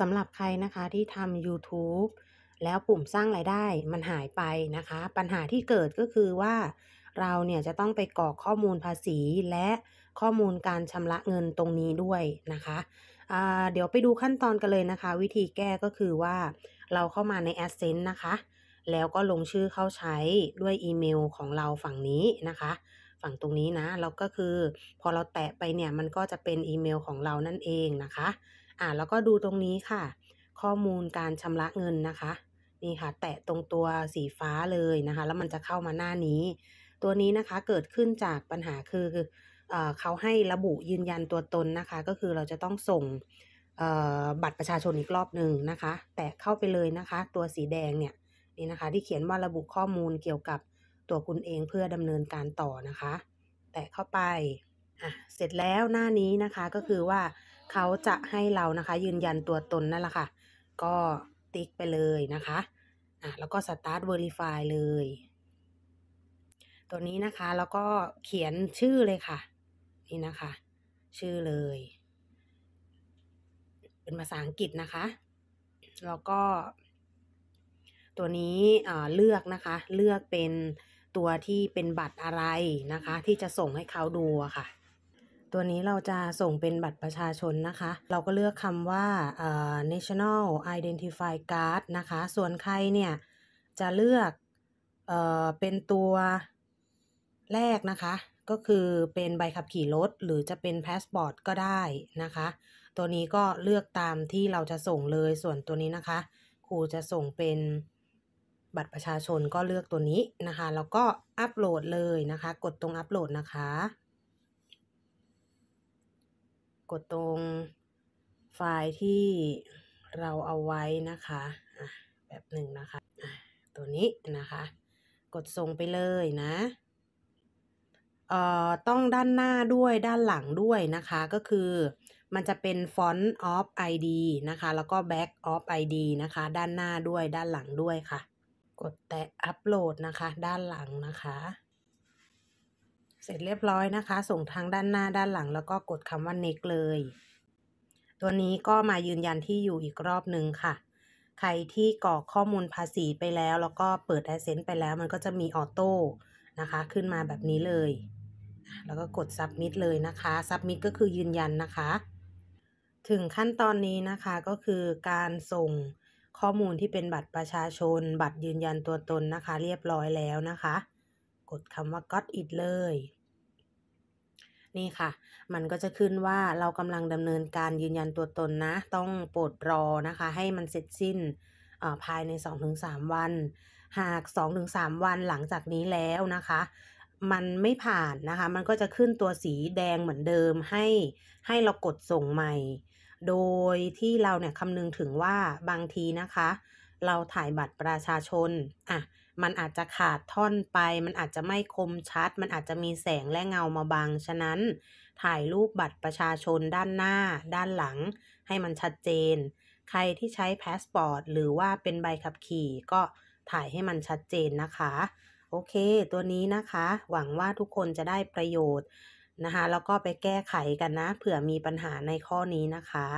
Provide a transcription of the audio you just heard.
สำหรับใครนะคะที่ทำ YouTube แล้วปุ่มสร้างรายได้มันหายไปนะคะ ปัญหาที่เกิดก็คือว่าเราเนี่ยจะต้องไปกรอกข้อมูลภาษีและข้อมูลการชำระเงินตรงนี้ด้วยนะคะ เดี๋ยวไปดูขั้นตอนกันเลยนะคะ วิธีแก้ก็คือว่าเราเข้ามาใน Adsense นะคะ แล้วก็ลงชื่อเข้าใช้ด้วยอีเมลของเราฝั่งนี้นะคะ ฝั่งตรงนี้นะเราก็คือพอเราแตะไปเนี่ยมันก็จะเป็นอีเมลของเรานั่นเองนะคะอ่าแล้วก็ดูตรงนี้ค่ะ ข้อมูลการชำระเงินนะคะนี่ค่ะแตะตรงตัวสีฟ้าเลยนะคะ แล้วมันจะเข้ามาหน้านี้ ตัวนี้นะคะเกิดขึ้นจากปัญหาคือ เขาให้ระบุยืนยันตัวตนนะคะ ก็คือเราจะต้องส่งบัตรประชาชนอีกรอบหนึ่งนะคะแตะเข้าไปเลยนะคะ ตัวสีแดงเนี่ยนี่นะคะ ที่เขียนว่าระบุข้อมูลเกี่ยวกับตัวคุณเองเพื่อดำเนินการต่อนะคะ แตะเข้าไปอ่ะเสร็จแล้วหน้านี้นะคะก็คือว่าเขาจะให้เรานะคะ ยืนยันตัวตนนั่นแหละค่ะ ก็ติ๊กไปเลยนะคะอ่ะแล้วก็ start verify เลย ตัวนี้นะคะ แล้วก็เขียนชื่อเลยค่ะ นี่นะคะ ชื่อเลย เป็นภาษาอังกฤษนะคะ แล้วก็ ตัวนี้เลือกนะคะ เลือกเป็นตัวที่เป็นบัตรอะไรนะคะ ที่จะส่งให้เขาดูค่ะตัวนี้เราจะส่งเป็นบัตรประชาชนนะคะ เราก็เลือกคำว่า national identify card นะคะ ส่วนใครเนี่ยจะเลือกเเป็นตัวแรกนะคะ ก็คือเป็นใบขับขี่รถหรือจะเป็นพาสปอร์ตก็ได้นะคะ ตัวนี้ก็เลือกตามที่เราจะส่งเลย ส่วนตัวนี้นะคะครูจะส่งเป็นบัตรประชาชนก็เลือกตัวนี้นะคะ แล้วก็อัปโหลดเลยนะคะ กดตรงอัปโหลดนะคะดตรงไฟล์ที่เราเอาไว้นะคะ แบบหนึ่งนะคะตัวนี้นะคะ กดส่งไปเลยนะเอ่อต้องด้านหน้าด้วยด้านหลังด้วยนะคะ ก็คือมันจะเป็น Font of ID นะคะ แล้วก็ Back of ID นะคะ ด้านหน้าด้วยด้านหลังด้วยค่ะ กดแตะอัปโหลดนะคะด้านหลังนะคะเสร็จเรียบร้อยนะคะ ส่งทางด้านหน้าด้านหลัง แล้วก็กดคำว่า next เลย ตัวนี้ก็มายืนยันที่อยู่อีกรอบหนึ่งค่ะ ใครที่กรอกข้อมูลภาษีไปแล้ว แล้วก็เปิด a s ซนต์ไปแล้ว มันก็จะมีออโต้นะคะขึ้นมาแบบนี้เลย แล้วก็กด submit เลยนะคะ submit ก็คือยืนยันนะคะ ถึงขั้นตอนนี้นะคะก็คือการส่งข้อมูลที่เป็นบัตรประชาชน บัตรยืนยันตัวตนนะคะ เรียบร้อยแล้วนะคะกดคำว่า got it เลย นี่ค่ะ มันก็จะขึ้นว่าเรากำลังดำเนินการยืนยันตัวตนนะ ต้องโปรดรอนะคะ ให้มันเสร็จสิ้นภายใน 2-3 วัน หาก 2-3 วันหลังจากนี้แล้วนะคะ มันไม่ผ่านนะคะ มันก็จะขึ้นตัวสีแดงเหมือนเดิมให้ให้เรากดส่งใหม่ โดยที่เราเนี่ยคำนึงถึงว่าบางทีนะคะเราถ่ายบัตรประชาชน อ่ะ มันอาจจะขาดท่อนไป มันอาจจะไม่คมชัด มันอาจจะมีแสงและเงามาบางฉะนั้น ถ่ายรูปบัตรประชาชนด้านหน้า ด้านหลัง ให้มันชัดเจน ใครที่ใช้พาสปอร์ต หรือว่าเป็นใบขับขี่ ก็ถ่ายให้มันชัดเจนนะคะ โอเค ตัวนี้นะคะ หวังว่าทุกคนจะได้ประโยชน์นะคะ แล้วก็ไปแก้ไขกันนะ เผื่อมีปัญหาในข้อนี้นะคะ